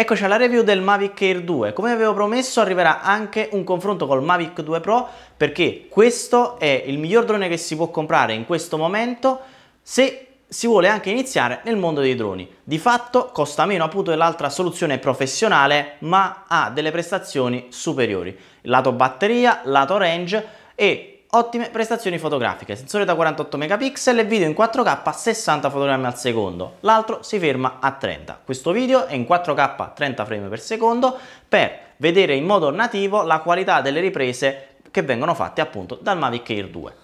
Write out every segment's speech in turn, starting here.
Eccoci alla review del Mavic Air 2. Come avevo promesso arriverà anche un confronto col Mavic 2 Pro perché questo è il miglior drone che si può comprare in questo momento se si vuole anche iniziare nel mondo dei droni. Di fatto costa meno appunto dell'altra soluzione professionale ma ha delle prestazioni superiori. Lato batteria, lato range e ottime prestazioni fotografiche, sensore da 48 megapixel e video in 4K a 60 fotogrammi al secondo, l'altro si ferma a 30. Questo video è in 4K a 30 frame per secondo per vedere in modo nativo la qualità delle riprese che vengono fatte appunto dal Mavic Air 2.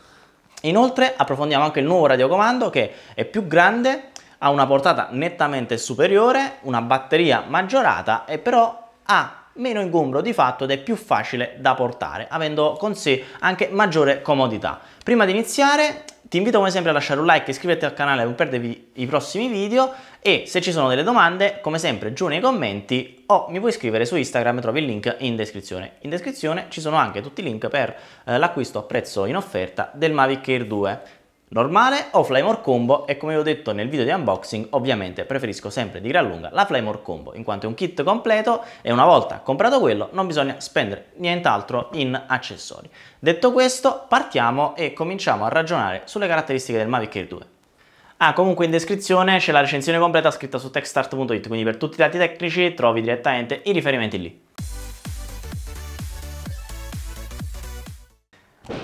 Inoltre approfondiamo anche il nuovo radiocomando che è più grande, ha una portata nettamente superiore, una batteria maggiorata e però ha meno ingombro di fatto ed è più facile da portare, avendo con sé anche maggiore comodità. Prima di iniziare ti invito come sempre a lasciare un like, iscriverti al canale per non perdervi i prossimi video e se ci sono delle domande, come sempre giù nei commenti o mi puoi scrivere su Instagram, trovi il link in descrizione. In descrizione ci sono anche tutti i link per eh, l'acquisto a prezzo in offerta del Mavic Air 2 normale o Flymore Combo e come vi ho detto nel video di unboxing ovviamente preferisco sempre di gran lunga la Flymore Combo in quanto è un kit completo e una volta comprato quello non bisogna spendere nient'altro in accessori. Detto questo partiamo e cominciamo a ragionare sulle caratteristiche del Mavic Air 2. Ah, comunque in descrizione c'è la recensione completa scritta su techstart.it, quindi per tutti i dati tecnici trovi direttamente i riferimenti lì.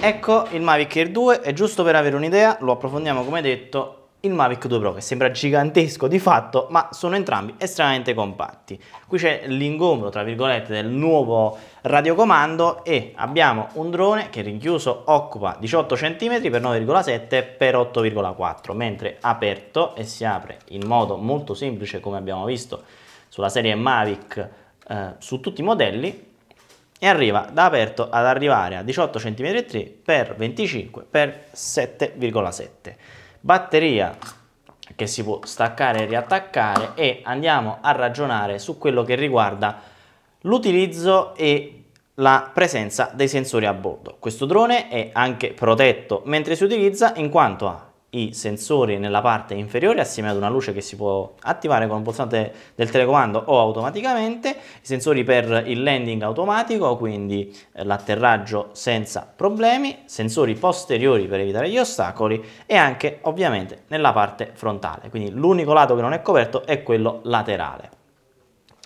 Ecco il Mavic Air 2 e giusto per avere un'idea lo approfondiamo come detto il Mavic 2 Pro che sembra gigantesco di fatto ma sono entrambi estremamente compatti. Qui c'è l'ingombro tra virgolette del nuovo radiocomando e abbiamo un drone che rinchiuso occupa 18 cm per 9,7 x 8,4 mentre aperto e si apre in modo molto semplice come abbiamo visto sulla serie Mavic eh, su tutti i modelli e arriva da aperto ad arrivare a 18 cm 3 x 25 x 7,7 batteria che si può staccare e riattaccare e andiamo a ragionare su quello che riguarda l'utilizzo e la presenza dei sensori a bordo questo drone è anche protetto mentre si utilizza in quanto ha i sensori nella parte inferiore assieme ad una luce che si può attivare con un pulsante del telecomando o automaticamente, i sensori per il landing automatico, quindi eh, l'atterraggio senza problemi, sensori posteriori per evitare gli ostacoli e anche ovviamente nella parte frontale, quindi l'unico lato che non è coperto è quello laterale.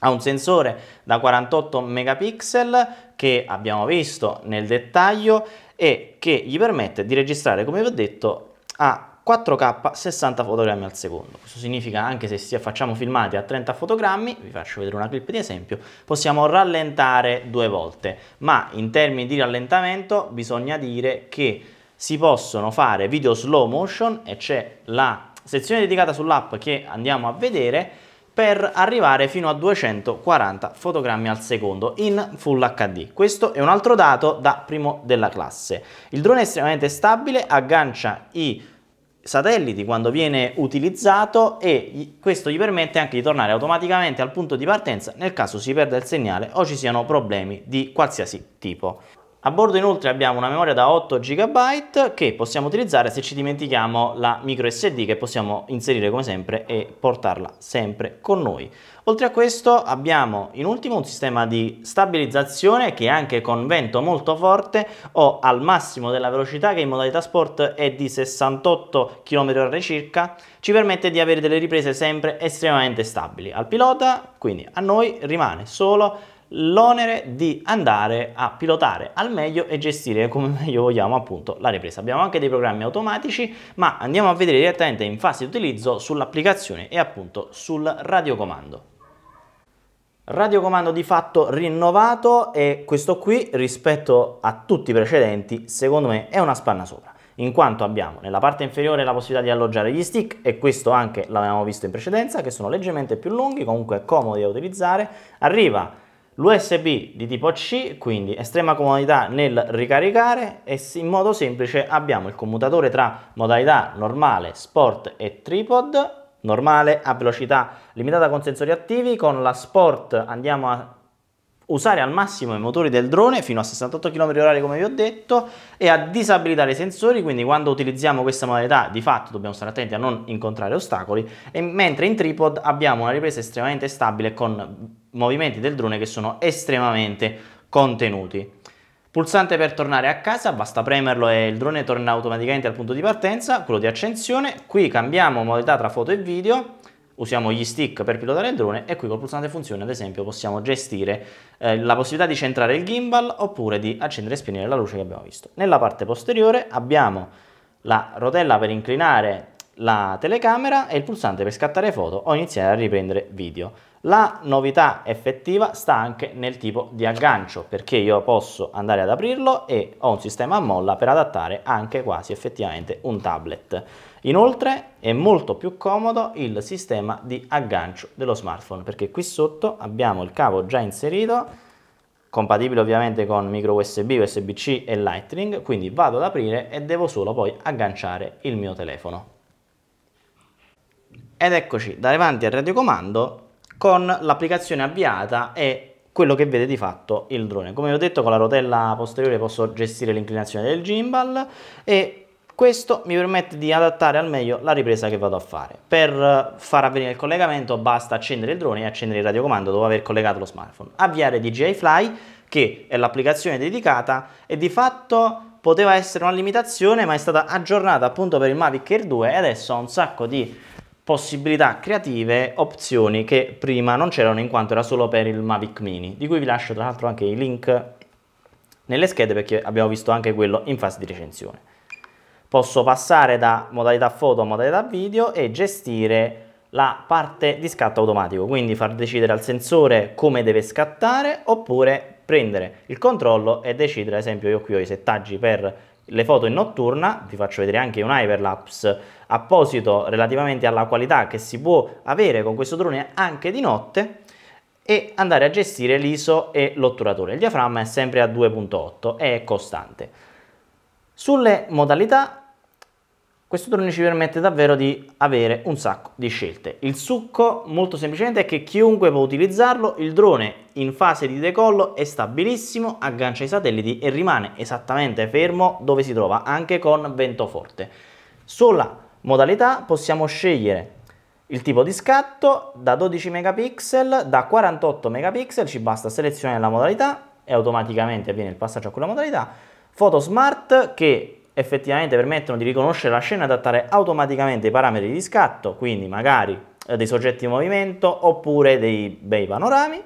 Ha un sensore da 48 megapixel che abbiamo visto nel dettaglio e che gli permette di registrare, come vi ho detto, a 4K 60 fotogrammi al secondo. Questo significa anche se facciamo filmati a 30 fotogrammi, vi faccio vedere una clip di esempio, possiamo rallentare due volte, ma in termini di rallentamento bisogna dire che si possono fare video slow motion e c'è la sezione dedicata sull'app che andiamo a vedere per arrivare fino a 240 fotogrammi al secondo in Full HD. Questo è un altro dato da primo della classe. Il drone è estremamente stabile, aggancia i satelliti quando viene utilizzato e questo gli permette anche di tornare automaticamente al punto di partenza nel caso si perda il segnale o ci siano problemi di qualsiasi tipo. A bordo inoltre abbiamo una memoria da 8 GB che possiamo utilizzare se ci dimentichiamo la micro SD che possiamo inserire come sempre e portarla sempre con noi. Oltre a questo abbiamo in ultimo un sistema di stabilizzazione che anche con vento molto forte o al massimo della velocità che in modalità sport è di 68 km/h circa ci permette di avere delle riprese sempre estremamente stabili. Al pilota quindi a noi rimane solo l'onere di andare a pilotare al meglio e gestire come meglio vogliamo appunto la ripresa. Abbiamo anche dei programmi automatici, ma andiamo a vedere direttamente in fase di utilizzo sull'applicazione e appunto sul radiocomando. Radiocomando di fatto rinnovato e questo qui rispetto a tutti i precedenti secondo me è una spanna sopra in quanto abbiamo nella parte inferiore la possibilità di alloggiare gli stick e questo anche l'avevamo visto in precedenza che sono leggermente più lunghi comunque comodi da utilizzare arriva L'USB di tipo C, quindi estrema comodità nel ricaricare e in modo semplice abbiamo il commutatore tra modalità normale, sport e tripod, normale a velocità limitata con sensori attivi, con la sport andiamo a usare al massimo i motori del drone fino a 68 km/h come vi ho detto e a disabilitare i sensori quindi quando utilizziamo questa modalità di fatto dobbiamo stare attenti a non incontrare ostacoli e mentre in tripod abbiamo una ripresa estremamente stabile con movimenti del drone che sono estremamente contenuti. Pulsante per tornare a casa, basta premerlo e il drone torna automaticamente al punto di partenza, quello di accensione, qui cambiamo modalità tra foto e video, usiamo gli stick per pilotare il drone e qui col pulsante funzione ad esempio possiamo gestire eh, la possibilità di centrare il gimbal oppure di accendere e spegnere la luce che abbiamo visto. Nella parte posteriore abbiamo la rotella per inclinare la telecamera e il pulsante per scattare foto o iniziare a riprendere video. La novità effettiva sta anche nel tipo di aggancio perché io posso andare ad aprirlo e ho un sistema a molla per adattare anche quasi effettivamente un tablet. Inoltre è molto più comodo il sistema di aggancio dello smartphone perché qui sotto abbiamo il cavo già inserito compatibile ovviamente con micro USB, USB-C e Lightning, quindi vado ad aprire e devo solo poi agganciare il mio telefono. Ed eccoci davanti al radiocomando con l'applicazione avviata e quello che vede di fatto il drone. Come ho detto con la rotella posteriore posso gestire l'inclinazione del gimbal e questo mi permette di adattare al meglio la ripresa che vado a fare. Per far avvenire il collegamento basta accendere il drone e accendere il radiocomando dopo aver collegato lo smartphone. Avviare DJI Fly che è l'applicazione dedicata e di fatto poteva essere una limitazione ma è stata aggiornata appunto per il Mavic Air 2 e adesso ha un sacco di possibilità creative, opzioni che prima non c'erano in quanto era solo per il Mavic Mini, di cui vi lascio tra l'altro anche i link nelle schede perché abbiamo visto anche quello in fase di recensione. Posso passare da modalità foto a modalità video e gestire la parte di scatto automatico, quindi far decidere al sensore come deve scattare oppure prendere il controllo e decidere, ad esempio io qui ho i settaggi per le foto in notturna, vi faccio vedere anche un hyperlapse apposito relativamente alla qualità che si può avere con questo drone anche di notte e andare a gestire l'ISO e l'otturatore. Il diaframma è sempre a 2.8, è costante. Sulle modalità questo torneo ci permette davvero di avere un sacco di scelte. Il succo molto semplicemente è che chiunque può utilizzarlo, il drone in fase di decollo è stabilissimo, aggancia i satelliti e rimane esattamente fermo dove si trova, anche con vento forte. Sulla modalità possiamo scegliere il tipo di scatto da 12 megapixel, da 48 megapixel, ci basta selezionare la modalità e automaticamente avviene il passaggio a quella modalità. Foto smart che effettivamente permettono di riconoscere la scena e adattare automaticamente i parametri di scatto, quindi magari eh, dei soggetti in movimento oppure dei bei panorami.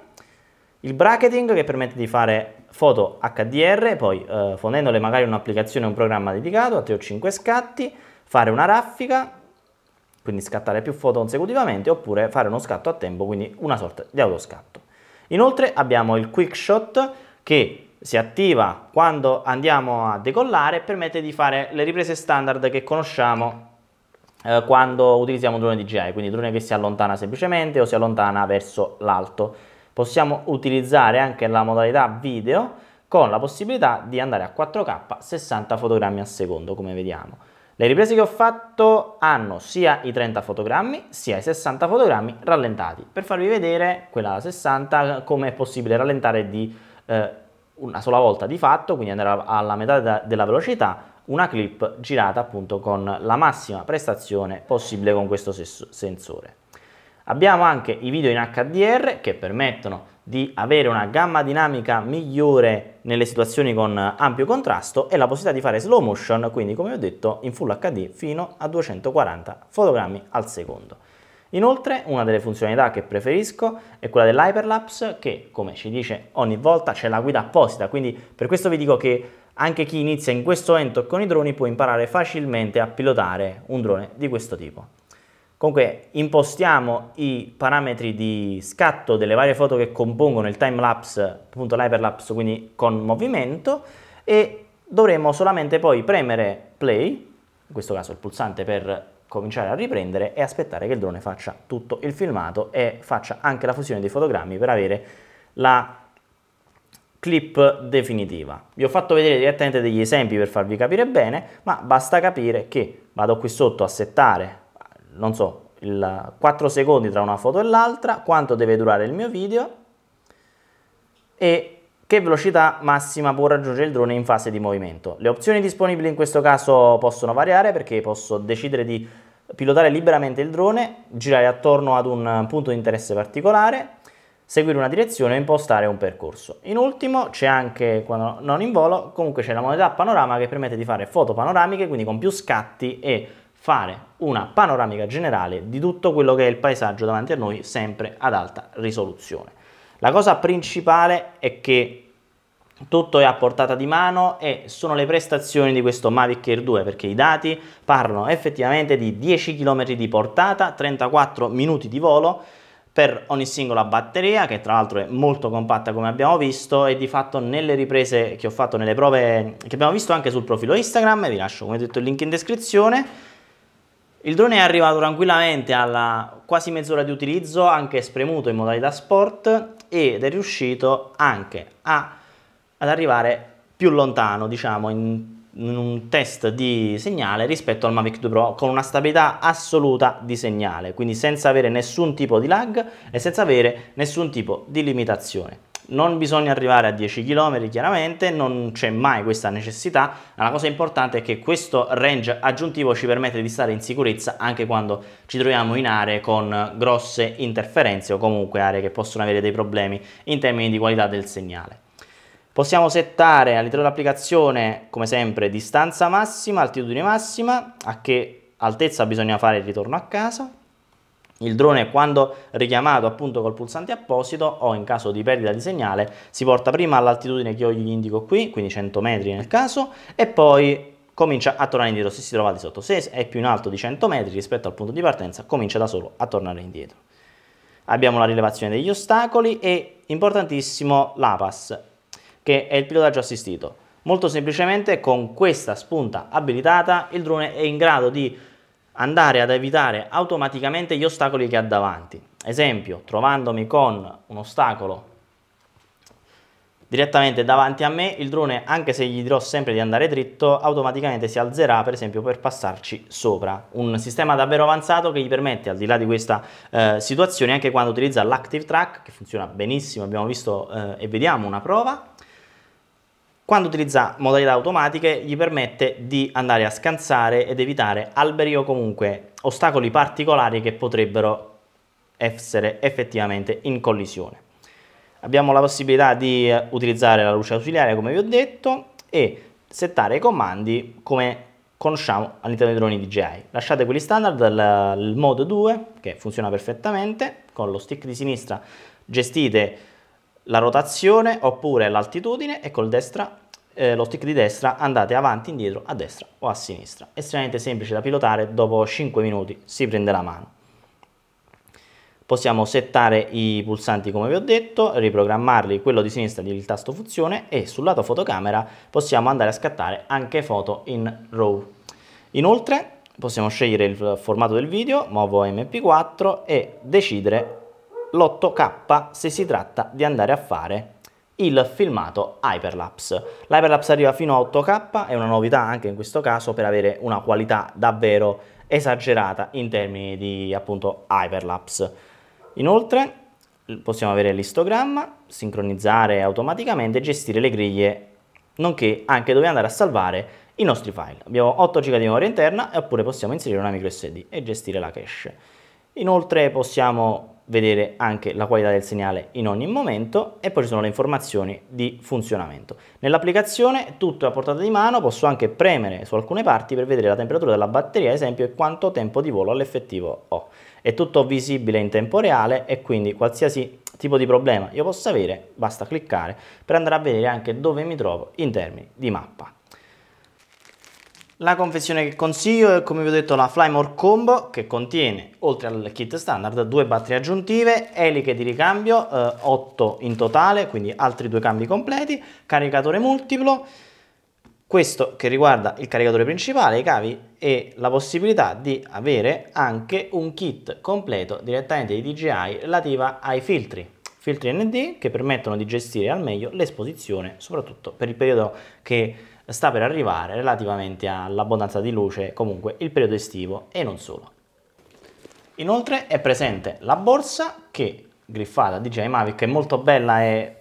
Il bracketing che permette di fare foto HDR, poi eh, fondendole magari in un'applicazione o un programma dedicato a 3 o 5 scatti, fare una raffica, quindi scattare più foto consecutivamente, oppure fare uno scatto a tempo, quindi una sorta di autoscatto. Inoltre abbiamo il quick shot che si attiva quando andiamo a decollare e permette di fare le riprese standard che conosciamo eh, quando utilizziamo un drone DJI, quindi drone che si allontana semplicemente o si allontana verso l'alto. Possiamo utilizzare anche la modalità video con la possibilità di andare a 4K 60 fotogrammi al secondo come vediamo. Le riprese che ho fatto hanno sia i 30 fotogrammi sia i 60 fotogrammi rallentati per farvi vedere quella da 60 come è possibile rallentare di eh, una sola volta di fatto, quindi andare alla metà da, della velocità, una clip girata appunto con la massima prestazione possibile con questo sensore. Abbiamo anche i video in HDR che permettono di avere una gamma dinamica migliore nelle situazioni con ampio contrasto e la possibilità di fare slow motion, quindi come ho detto in Full HD fino a 240 fotogrammi al secondo. Inoltre una delle funzionalità che preferisco è quella dell'hyperlapse che come ci dice ogni volta c'è la guida apposita, quindi per questo vi dico che anche chi inizia in questo momento con i droni può imparare facilmente a pilotare un drone di questo tipo. Comunque impostiamo i parametri di scatto delle varie foto che compongono il timelapse, appunto l'hyperlapse, quindi con movimento e dovremo solamente poi premere play, in questo caso il pulsante per cominciare a riprendere e aspettare che il drone faccia tutto il filmato e faccia anche la fusione dei fotogrammi per avere la clip definitiva. Vi ho fatto vedere direttamente degli esempi per farvi capire bene, ma basta capire che vado qui sotto a settare, non so, 4 secondi tra una foto e l'altra, quanto deve durare il mio video e che velocità massima può raggiungere il drone in fase di movimento. Le opzioni disponibili in questo caso possono variare perché posso decidere di pilotare liberamente il drone, girare attorno ad un punto di interesse particolare, seguire una direzione e impostare un percorso. In ultimo c'è anche, quando non in volo, comunque c'è la modalità panorama che permette di fare foto panoramiche, quindi con più scatti e fare una panoramica generale di tutto quello che è il paesaggio davanti a noi, sempre ad alta risoluzione. La cosa principale è che tutto è a portata di mano e sono le prestazioni di questo Mavic Air 2 perché i dati parlano effettivamente di 10 km di portata, 34 minuti di volo per ogni singola batteria che tra l'altro è molto compatta come abbiamo visto e di fatto nelle riprese che ho fatto nelle prove che abbiamo visto anche sul profilo Instagram, vi lascio come detto il link in descrizione, il drone è arrivato tranquillamente alla quasi mezz'ora di utilizzo anche spremuto in modalità sport ed è riuscito anche a, ad arrivare più lontano, diciamo, in, in un test di segnale rispetto al Mavic 2 Pro con una stabilità assoluta di segnale, quindi senza avere nessun tipo di lag e senza avere nessun tipo di limitazione non bisogna arrivare a 10 km chiaramente, non c'è mai questa necessità, ma la cosa importante è che questo range aggiuntivo ci permette di stare in sicurezza anche quando ci troviamo in aree con grosse interferenze o comunque aree che possono avere dei problemi in termini di qualità del segnale. Possiamo settare all'interno dell'applicazione, come sempre, distanza massima, altitudine massima, a che altezza bisogna fare il ritorno a casa, il drone quando richiamato appunto col pulsante apposito o in caso di perdita di segnale si porta prima all'altitudine che io gli indico qui, quindi 100 metri nel caso, e poi comincia a tornare indietro se si trova di sotto. Se è più in alto di 100 metri rispetto al punto di partenza comincia da solo a tornare indietro. Abbiamo la rilevazione degli ostacoli e importantissimo l'APAS che è il pilotaggio assistito. Molto semplicemente con questa spunta abilitata il drone è in grado di andare ad evitare automaticamente gli ostacoli che ha davanti. Esempio, trovandomi con un ostacolo direttamente davanti a me, il drone, anche se gli dirò sempre di andare dritto, automaticamente si alzerà per esempio per passarci sopra. Un sistema davvero avanzato che gli permette, al di là di questa eh, situazione, anche quando utilizza l'active track, che funziona benissimo, abbiamo visto eh, e vediamo una prova, quando utilizza modalità automatiche gli permette di andare a scansare ed evitare alberi o comunque ostacoli particolari che potrebbero essere effettivamente in collisione. Abbiamo la possibilità di eh, utilizzare la luce ausiliaria come vi ho detto e settare i comandi come conosciamo all'interno dei droni DJI. Lasciate quelli standard, il mode 2 che funziona perfettamente, con lo stick di sinistra gestite la rotazione oppure l'altitudine e col destra, eh, lo stick di destra andate avanti, indietro, a destra o a sinistra. Estremamente semplice da pilotare, dopo 5 minuti si prende la mano. Possiamo settare i pulsanti come vi ho detto, riprogrammarli, quello di sinistra il tasto funzione e sul lato fotocamera possiamo andare a scattare anche foto in RAW. Inoltre possiamo scegliere il formato del video, muovo MP4 e decidere l'8K se si tratta di andare a fare il filmato Hyperlapse. L'Hyperlapse arriva fino a 8K, è una novità anche in questo caso per avere una qualità davvero esagerata in termini di appunto Hyperlapse. Inoltre possiamo avere l'istogramma, sincronizzare automaticamente e gestire le griglie, nonché anche dove andare a salvare i nostri file. Abbiamo 8 GB di memoria interna oppure possiamo inserire una microSD e gestire la cache. Inoltre possiamo vedere anche la qualità del segnale in ogni momento e poi ci sono le informazioni di funzionamento. Nell'applicazione tutto è a portata di mano, posso anche premere su alcune parti per vedere la temperatura della batteria, ad esempio, e quanto tempo di volo all'effettivo ho. È tutto visibile in tempo reale e quindi qualsiasi tipo di problema io possa avere, basta cliccare per andare a vedere anche dove mi trovo in termini di mappa. La confezione che consiglio è come vi ho detto la Flymore Combo che contiene oltre al kit standard due batterie aggiuntive, eliche di ricambio, eh, 8 in totale, quindi altri due cambi completi, caricatore multiplo, questo che riguarda il caricatore principale, i cavi e la possibilità di avere anche un kit completo direttamente di DJI relativa ai filtri filtri ND che permettono di gestire al meglio l'esposizione soprattutto per il periodo che sta per arrivare relativamente all'abbondanza di luce, comunque il periodo estivo e non solo. Inoltre è presente la borsa che griffata DJ Mavic è molto bella e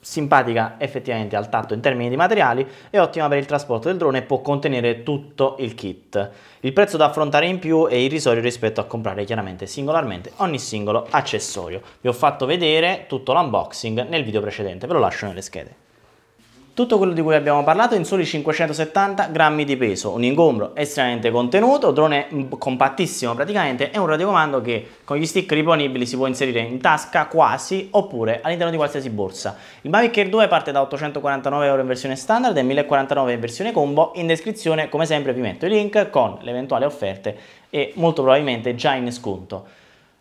simpatica effettivamente al tatto in termini di materiali, è ottima per il trasporto del drone e può contenere tutto il kit. Il prezzo da affrontare in più è irrisorio rispetto a comprare chiaramente singolarmente ogni singolo accessorio. Vi ho fatto vedere tutto l'unboxing nel video precedente, ve lo lascio nelle schede. Tutto quello di cui abbiamo parlato in soli 570 grammi di peso, un ingombro estremamente contenuto, drone compattissimo praticamente e un radiocomando che con gli stick riponibili si può inserire in tasca quasi oppure all'interno di qualsiasi borsa. Il Mavic Air 2 parte da 849 euro in versione standard e 1049 in versione combo, in descrizione come sempre vi metto i link con le eventuali offerte e molto probabilmente già in sconto.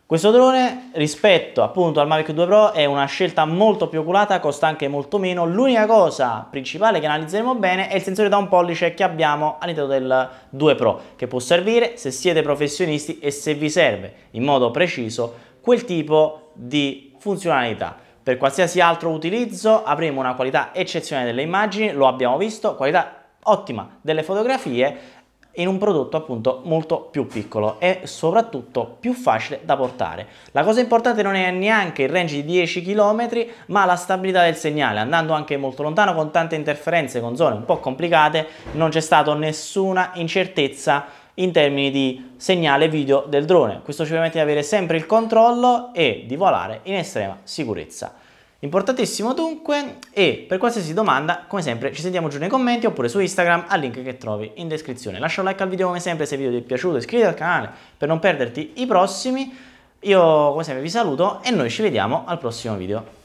Questo drone rispetto appunto al Mavic 2 Pro è una scelta molto più oculata, costa anche molto meno. L'unica cosa principale che analizzeremo bene è il sensore da un pollice che abbiamo all'interno del 2 Pro, che può servire se siete professionisti e se vi serve in modo preciso quel tipo di funzionalità. Per qualsiasi altro utilizzo avremo una qualità eccezionale delle immagini, lo abbiamo visto, qualità ottima delle fotografie in un prodotto appunto molto più piccolo e soprattutto più facile da portare. La cosa importante non è neanche il range di 10 km ma la stabilità del segnale andando anche molto lontano con tante interferenze con zone un po' complicate non c'è stata nessuna incertezza in termini di segnale video del drone questo ci permette di avere sempre il controllo e di volare in estrema sicurezza. Importantissimo dunque e per qualsiasi domanda, come sempre, ci sentiamo giù nei commenti oppure su Instagram al link che trovi in descrizione. Lascia un like al video come sempre se il video ti è piaciuto, iscriviti al canale per non perderti i prossimi. Io come sempre vi saluto e noi ci vediamo al prossimo video.